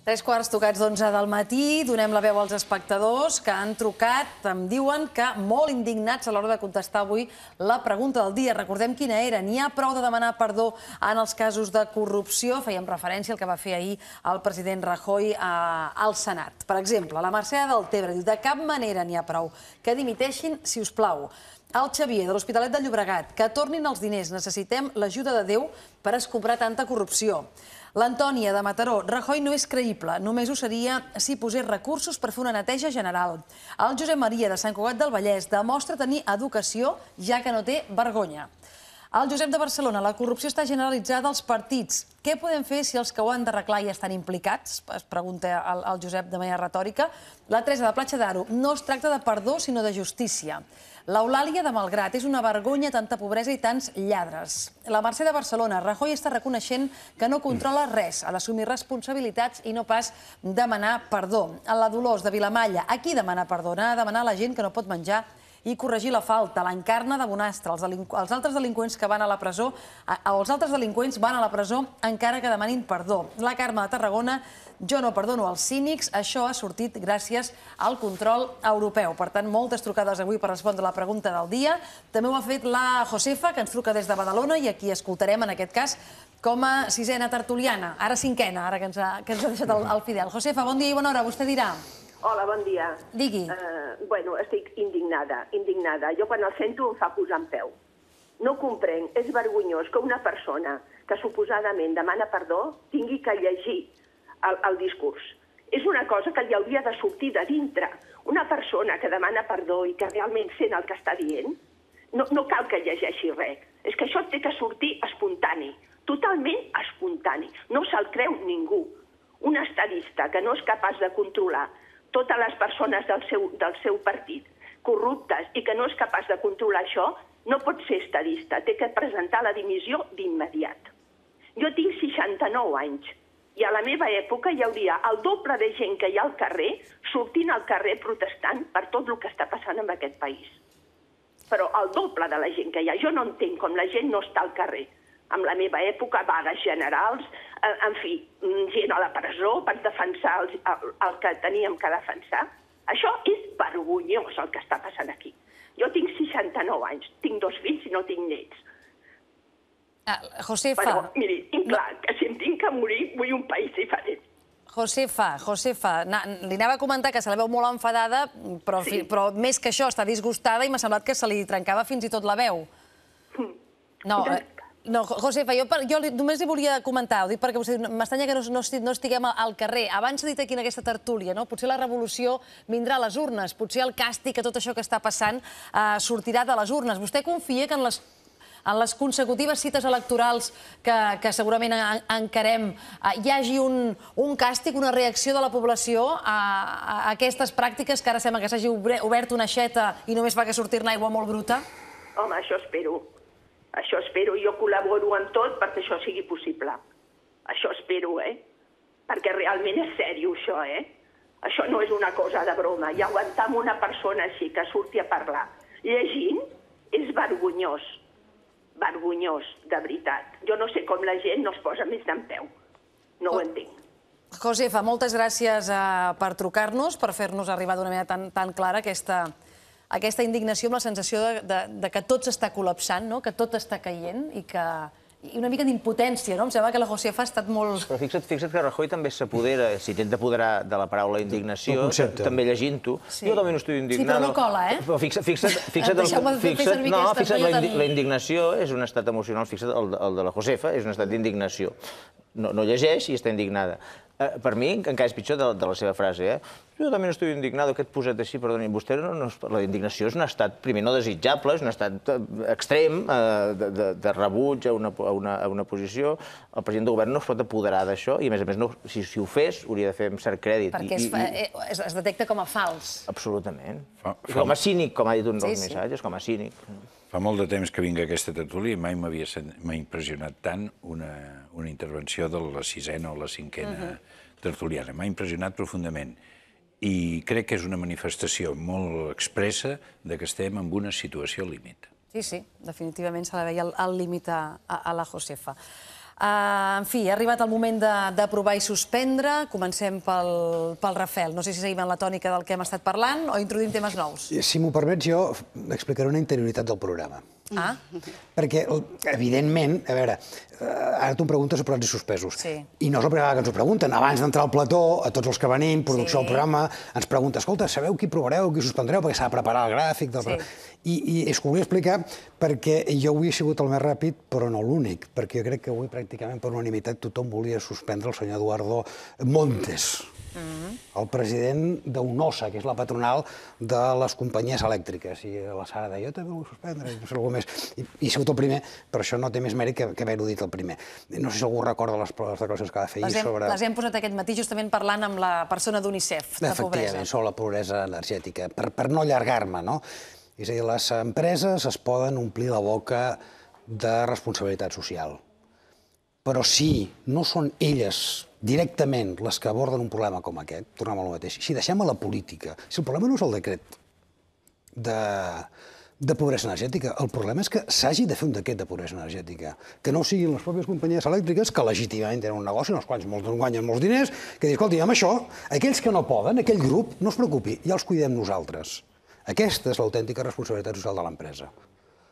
Tres quarts tocats d'onze del matí, donem la veu als espectadors que han trucat, em diuen que molt indignats a l'hora de contestar avui la pregunta del dia. Recordem quina era, n'hi ha prou de demanar perdó en els casos de corrupció? Fèiem referència al que va fer ahir el president Rajoy a... Eh, al Senat. Per exemple, la Mercè del Tebre diu de cap manera n'hi ha prou que dimiteixin, si us plau. Al Xavier, de l'Hospitalet de Llobregat, que tornin els diners, necessitem l'ajuda de Déu per escobrar tanta corrupció. L'Antònia, de Mataró, Rajoy no és creïble, només ho seria si posés recursos per fer una neteja general. El Josep Maria, de Sant Cugat del Vallès, demostra tenir educació, ja que no té vergonya. El Josep de Barcelona, la corrupció està generalitzada als partits. Què podem fer si els que ho han d'arreglar ja estan implicats? Es pregunta el, el Josep de manera retòrica. La Teresa de Platja d'Aro, no es tracta de perdó, sinó de justícia. L'Eulàlia de Malgrat, és una vergonya tanta pobresa i tants lladres. La Mercè de Barcelona, Rajoy està reconeixent que no controla res a l'assumir responsabilitats i no pas demanar perdó. A la Dolors de Vilamalla, aquí demana perdó? a demanar a la gent que no pot menjar i corregir la falta, l'encarna de Bonastre. Els, els altres delinqüents que van a la presó, els altres delinqüents van a la presó encara que demanin perdó. La Carme de Tarragona, jo no perdono els cínics, això ha sortit gràcies al control europeu. Per tant, moltes trucades avui per respondre a la pregunta del dia. També ho ha fet la Josefa, que ens truca des de Badalona i aquí escoltarem, en aquest cas, com a sisena tertuliana, ara cinquena, ara que ens ha, que ens ha deixat el, el Fidel. Josefa, bon dia i bona hora, vostè dirà. Hola, bon dia. Digui. Uh, bueno, estic indignada, indignada. Jo quan el sento em fa posar en peu. No comprenc, és vergonyós que una persona que suposadament demana perdó tingui que llegir el, el discurs. És una cosa que li hauria de sortir de dintre. Una persona que demana perdó i que realment sent el que està dient, no, no cal que llegeixi res. És que això té que sortir espontani, totalment espontani. No se'l creu ningú. Un estadista que no és capaç de controlar totes les persones del seu, del seu partit corruptes i que no és capaç de controlar això, no pot ser estadista, té que presentar la dimissió d'immediat. Jo tinc 69 anys i a la meva època hi hauria el doble de gent que hi ha al carrer sortint al carrer protestant per tot el que està passant en aquest país. Però el doble de la gent que hi ha. Jo no entenc com la gent no està al carrer amb la meva època, vagues generals, eh, en, fi, gent a la presó per defensar el, el, que teníem que defensar. Això és vergonyós el que està passant aquí. Jo tinc 69 anys, tinc dos fills i no tinc nets. Ah, Josefa... Però, miri, tinc clar no... que si em tinc que morir, vull un país diferent. Josefa, Josefa, na, li anava a comentar que se la veu molt enfadada, però, sí. fi, però més que això, està disgustada i m'ha semblat que se li trencava fins i tot la veu. Hm. No, no, Josefa, jo, jo només li volia comentar, ho dic perquè vostè m'estanya que no, no, no estiguem al carrer. Abans s'ha dit aquí en aquesta tertúlia, no? potser la revolució vindrà a les urnes, potser el càstig a tot això que està passant eh, sortirà de les urnes. Vostè confia que en les en les consecutives cites electorals que, que segurament en, encarem, eh, hi hagi un, un càstig, una reacció de la població a, a aquestes pràctiques que ara sembla que s'hagi obert una xeta i només fa que sortir-ne aigua molt bruta? Home, això espero. Això espero, jo col·laboro en tot perquè això sigui possible. Això espero, eh? Perquè realment és sèrio això, eh? Això no és una cosa de broma. I aguantar amb una persona així que surti a parlar llegint és vergonyós. Vergonyós, de veritat. Jo no sé com la gent no es posa més d'en peu. No ho entenc. Josefa, moltes gràcies eh, per trucar-nos, per fer-nos arribar d'una manera tan, tan clara aquesta, aquesta indignació amb la sensació de, de, de que tot s'està col·lapsant, no? que tot està caient i que i una mica d'impotència, no? Em sembla que la Josefa ha estat molt... Però fixa't, fixa't que Rajoy també s'apodera, s'intenta apoderar de la paraula indignació, també llegint-ho. Sí. Jo també no estic indignada. Sí, però no cola, eh? Però fixa't... fixa't, fixa't, el, fixa't, no, fixa't la, la indignació és un estat emocional, fixa't, el, el de la Josefa és un estat d'indignació. No, no llegeix i està indignada. Eh, per mi encara és pitjor de, la seva frase, eh? Jo també estic que et posat així, perdoni, vostè no, no, la indignació és un estat, primer, no desitjable, és un estat eh, extrem eh, de, de, de rebuig a una, una, una posició. El president del govern no es pot apoderar d'això i, a més a més, no, si, si ho fes, hauria de fer amb cert crèdit. Perquè eh, es, detecta com a fals. Absolutament. Com a cínic, com ha dit un dels missatges, com a cínic. Fa molt de temps que vinc a aquesta tertúlia i mai m'havia impressionat tant una, una intervenció de la sisena o la cinquena uh mhm. -huh. tertuliana. M'ha impressionat profundament i crec que és una manifestació molt expressa de que estem en una situació límit. Sí, sí, definitivament se la veia al límit a, a, a la Josefa. Eh, en fi, ha arribat el moment d'aprovar i suspendre. Comencem pel, pel Rafel. No sé si seguim en la tònica del que hem estat parlant o introduïm temes nous. Eh, si m'ho permets, jo explicaré una interioritat del programa. Ah. Perquè, evidentment, a veure, eh, ara tu em preguntes sobre els suspesos. Sí. I no és la primera vegada que ens ho pregunten. Abans d'entrar al plató, a tots els que venim, producció sí. del programa, ens pregunta, escolta, sabeu qui provareu, qui suspendreu, perquè s'ha de preparar el gràfic... Del... Sí. I, I és que ho vull explicar perquè jo avui he sigut el més ràpid, però no l'únic, perquè jo crec que avui pràcticament per unanimitat tothom volia suspendre el senyor Eduardo Montes. Mm el president d'UNOSA, que és la patronal de les companyies elèctriques. I la Sara deia, jo també vull suspendre, no sé, més. I, i sigut el primer, però això no té més mèrit que, que haver-ho dit el primer. No sé si algú recorda les, les declaracions que ha de fer les hem, sobre... Les hem posat aquest matí justament parlant amb la persona d'UNICEF, de pobresa. Efectivament, sobre la pobresa energètica, per, per no allargar-me, no? És a dir, les empreses es poden omplir la boca de responsabilitat social. Però si no són elles directament les que aborden un problema com aquest, tornem al mateix, si deixem a la política, si el problema no és el decret de, de pobresa energètica. El problema és que s'hagi de fer un d'aquest de pobresa energètica, que no siguin les pròpies companyies elèctriques que legítimament tenen un negoci en els quals molts guanyen molts diners, que dius, escolti, amb això, aquells que no poden, aquell grup, no es preocupi, ja els cuidem nosaltres. Aquesta és l'autèntica responsabilitat social de l'empresa.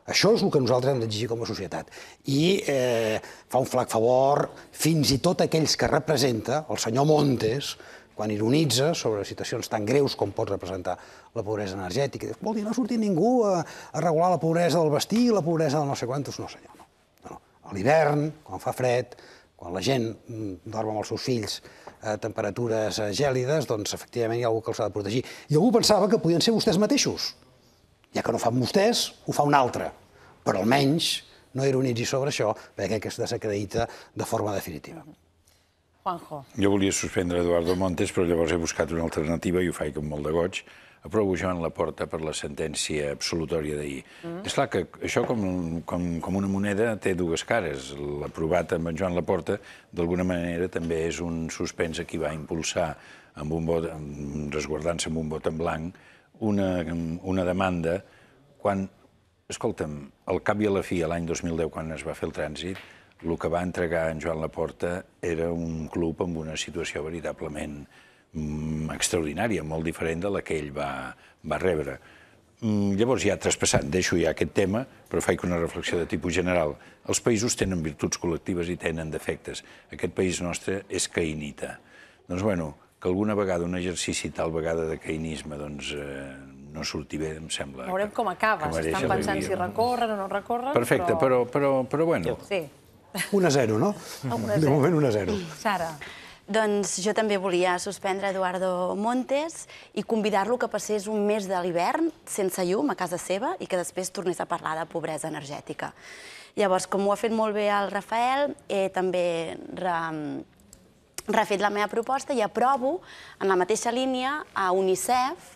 Això és el que nosaltres hem d'exigir com a societat. I eh, fa un flac favor fins i tot aquells que representa el senyor Montes, quan ironitza sobre situacions tan greus com pot representar la pobresa energètica. Vol dir, no ha sortit ningú a, a regular la pobresa del vestir i la pobresa del no sé quantos. No, senyor, no. no, no. A l'hivern, quan fa fred, quan la gent mm, dorm amb els seus fills a temperatures eh, gèlides, doncs efectivament hi ha algú que els ha de protegir. I algú pensava que podien ser vostès mateixos. Ja que no fan vostès, ho fa un altre. Però almenys no ironitzi sobre això, perquè aquesta s'acredita es desacredita de forma definitiva. Juanjo. Jo volia suspendre Eduardo Montes, però llavors he buscat una alternativa i ho faig amb molt de goig. Aprovo Joan la porta per la sentència absolutòria d'ahir. Mm. És clar que això, com, com, com una moneda, té dues cares. L'aprovat amb en Joan Laporta, d'alguna manera, també és un suspens a qui va impulsar, amb un vot, resguardant-se amb un vot en blanc, una, una demanda quan, escolta'm, al cap i a la fi, l'any 2010, quan es va fer el trànsit, el que va entregar en Joan Laporta era un club amb una situació veritablement mm, extraordinària, molt diferent de la que ell va, va rebre. Mm, llavors, ja traspassant, deixo ja aquest tema, però faig una reflexió de tipus general. Els països tenen virtuts col·lectives i tenen defectes. Aquest país nostre és caïnita. Doncs, bueno, que alguna vegada un exercici tal vegada de caïnisme doncs, eh, no surti bé, em sembla. Veurem com acaba, s'estan pensant si recorren o no recorren. Perfecte, però, però, però, però bueno... Sí. 1 a 0, no? De moment 1 a 0. Sara. Doncs jo també volia suspendre Eduardo Montes i convidar-lo que passés un mes de l'hivern sense llum a casa seva i que després tornés a parlar de pobresa energètica. Llavors, com ho ha fet molt bé el Rafael, he eh, també re, refet la meva proposta i aprovo en la mateixa línia a UNICEF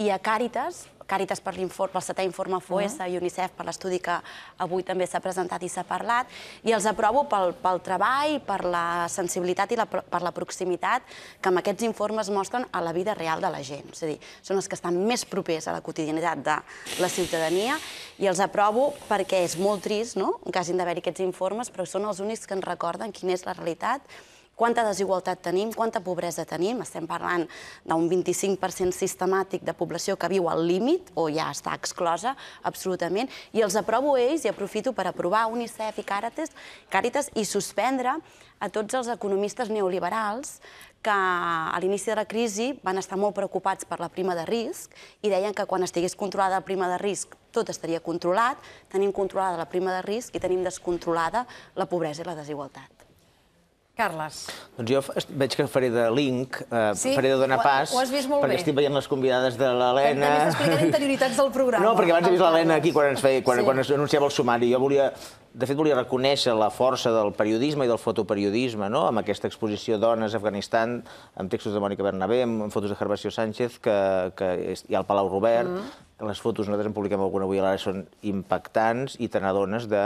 i a Càritas Càritas per pel setè informe FOES i UNICEF per l'estudi que avui també s'ha presentat i s'ha parlat, i els aprovo pel, pel treball, per la sensibilitat i la, per la proximitat que amb aquests informes mostren a la vida real de la gent. És a dir, són els que estan més propers a la quotidianitat de la ciutadania i els aprovo perquè és molt trist no? que hagin d'haver-hi aquests informes, però són els únics que ens recorden quina és la realitat quanta desigualtat tenim, quanta pobresa tenim. Estem parlant d'un 25% sistemàtic de població que viu al límit o ja està exclosa absolutament, i els aprovo ells i aprofito per aprovar UNICEF i Càritas, i suspendre a tots els economistes neoliberals que a l'inici de la crisi van estar molt preocupats per la prima de risc i deien que quan estigués controlada la prima de risc tot estaria controlat, tenim controlada la prima de risc i tenim descontrolada la pobresa i la desigualtat. Carles. Doncs jo veig que faré de link, eh, sí? faré de donar pas. Ho, has vist molt perquè bé. estic veient les convidades de l'Helena... Hem d'explicar interioritats del programa. No, perquè abans he vist l'Helena aquí quan, ens feia, quan, sí. quan es anunciava el sumari. Jo volia... De fet, volia reconèixer la força del periodisme i del fotoperiodisme, no? amb aquesta exposició Dones, Afganistan, amb textos de Mònica Bernabé, amb fotos de Gervasio Sánchez, que, que hi ha al Palau Robert, mm -hmm les fotos, nosaltres en publiquem alguna avui ara són impactants i n'adones de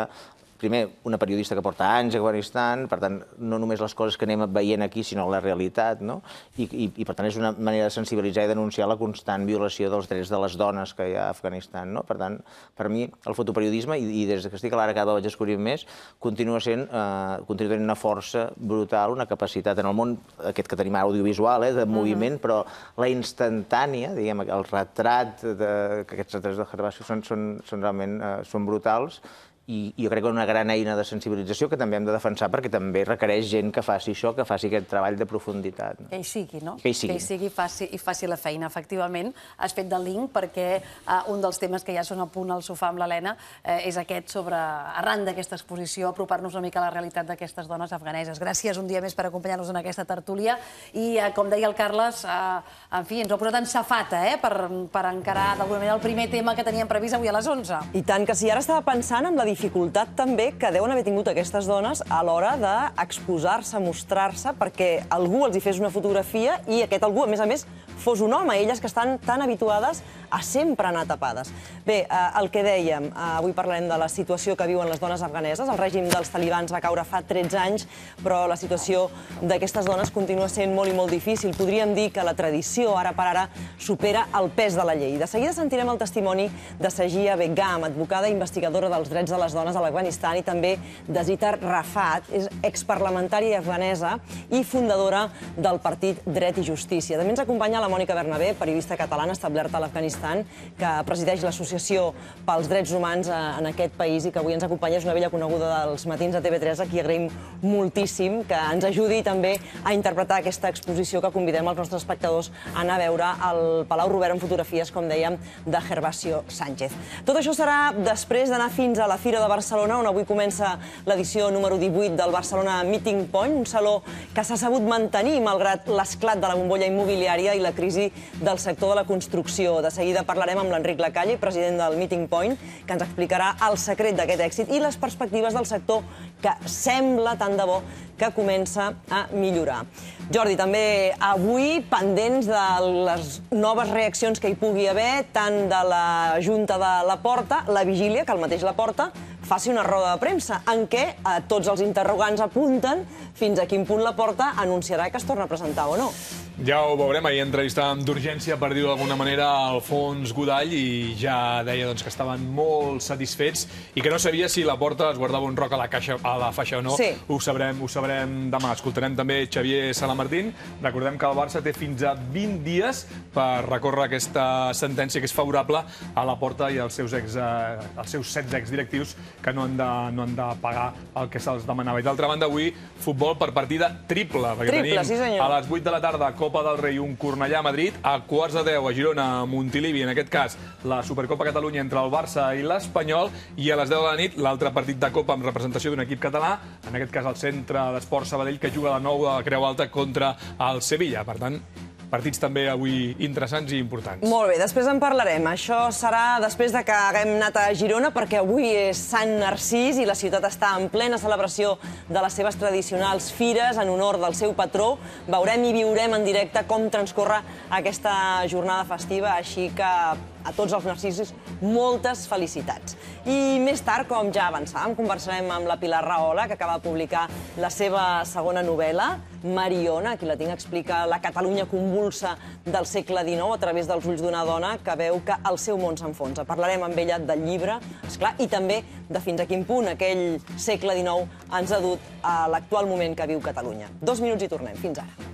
primer, una periodista que porta anys a Afganistan, per tant, no només les coses que anem veient aquí, sinó la realitat, no? I, i, i per tant, és una manera de sensibilitzar i denunciar la constant violació dels drets de les dones que hi ha a Afganistan, no? Per tant, per mi, el fotoperiodisme, i, i des que estic a l'Ara cada vaig descobrir més, continua sent, eh, continua tenint una força brutal, una capacitat en el món, aquest que tenim audiovisual, eh, de moviment, uh -huh. però la instantània, diguem, el retrat de, que aquests retrats de Gervasio són, són, són realment eh, són brutals, i, i jo crec que és una gran eina de sensibilització que també hem de defensar perquè també requereix gent que faci això, que faci aquest treball de profunditat. No? Que hi sigui, no? Que hi sigui. Que hi sigui faci, i faci la feina. Efectivament, has fet de link perquè uh, un dels temes que ja són a punt al sofà amb l'Helena eh, és aquest sobre, arran d'aquesta exposició, apropar-nos una mica a la realitat d'aquestes dones afganeses. Gràcies un dia més per acompanyar-nos en aquesta tertúlia i, uh, com deia el Carles, uh, en fi, ens ho ha posat en safata eh, per, per encarar d'alguna manera el primer tema que teníem previst avui a les 11. I tant que sí. Ara estava pensant en la dificultat també que deuen haver tingut aquestes dones a l'hora d'exposar-se, mostrar-se, perquè algú els hi fes una fotografia i aquest algú, a més a més, fos un home. Elles que estan tan habituades a sempre anar tapades. Bé, eh, el que dèiem, eh, avui parlarem de la situació que viuen les dones afganeses. El règim dels talibans va caure fa 13 anys, però la situació d'aquestes dones continua sent molt i molt difícil. Podríem dir que la tradició, ara per ara, supera el pes de la llei. De seguida sentirem el testimoni de Sagia Begam, advocada i investigadora dels drets de la les dones a l'Afganistan i també de Rafat, és exparlamentària afganesa i fundadora del partit Dret i Justícia. També ens acompanya la Mònica Bernabé, periodista catalana establerta a l'Afganistan, que presideix l'Associació pels Drets Humans eh, en aquest país i que avui ens acompanya és una vella coneguda dels matins de TV3, a qui agraïm moltíssim que ens ajudi també a interpretar aquesta exposició que convidem els nostres espectadors a anar a veure al Palau Robert en fotografies, com dèiem, de Gervasio Sánchez. Tot això serà després d'anar fins a la Fira Fira de Barcelona, on avui comença l'edició número 18 del Barcelona Meeting Point, un saló que s'ha sabut mantenir malgrat l'esclat de la bombolla immobiliària i la crisi del sector de la construcció. De seguida parlarem amb l'Enric Lacalle, president del Meeting Point, que ens explicarà el secret d'aquest èxit i les perspectives del sector que sembla tant de bo que comença a millorar. Jordi, també avui pendents de les noves reaccions que hi pugui haver, tant de la Junta de la Porta, la vigília, que el mateix la Porta, faci una roda de premsa en què eh, tots els interrogants apunten fins a quin punt la porta anunciarà que es torna a presentar o no. Ja ho veurem, ahir entrevistàvem d'urgència, per dir-ho d'alguna manera, fons Godall i ja deia doncs, que estaven molt satisfets i que no sabia si la porta es guardava un roc a la, caixa, a la faixa o no. Sí. Ho, sabrem, ho sabrem demà. Escoltarem també Xavier Salamartín. Recordem que el Barça té fins a 20 dies per recórrer aquesta sentència que és favorable a la porta i als seus, ex, eh, als seus 16 exdirectius que no han de, no han de pagar el que se'ls demanava. I d'altra banda, avui, futbol per partida triple. Perquè triple, sí senyor. A les 8 de la tarda, Copa del Rei, un Cornellà a Madrid, a quarts de 10 a Girona, a Montilivi, en aquest cas la Supercopa Catalunya entre el Barça i l'Espanyol, i a les 10 de la nit l'altre partit de Copa amb representació d'un equip català, en aquest cas el Centre d'Esport Sabadell, que juga la nou de Creu Alta contra el Sevilla. Per tant, partits també avui interessants i importants. Molt bé, després en parlarem. Això serà després de que haguem anat a Girona, perquè avui és Sant Narcís i la ciutat està en plena celebració de les seves tradicionals fires en honor del seu patró. Veurem i viurem en directe com transcorre aquesta jornada festiva, així que a tots els narcisos moltes felicitats. I més tard, com ja avançàvem, conversarem amb la Pilar Rahola, que acaba de publicar la seva segona novel·la, Mariona, aquí la tinc explica la Catalunya convulsa del segle XIX a través dels ulls d'una dona que veu que el seu món s'enfonsa. Parlarem amb ella del llibre, esclar, i també de fins a quin punt aquell segle XIX ens ha dut a l'actual moment que viu Catalunya. Dos minuts i tornem. Fins ara.